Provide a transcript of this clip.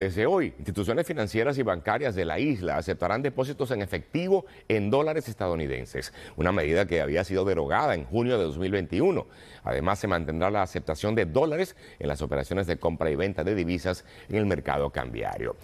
Desde hoy, instituciones financieras y bancarias de la isla aceptarán depósitos en efectivo en dólares estadounidenses, una medida que había sido derogada en junio de 2021. Además, se mantendrá la aceptación de dólares en las operaciones de compra y venta de divisas en el mercado cambiario.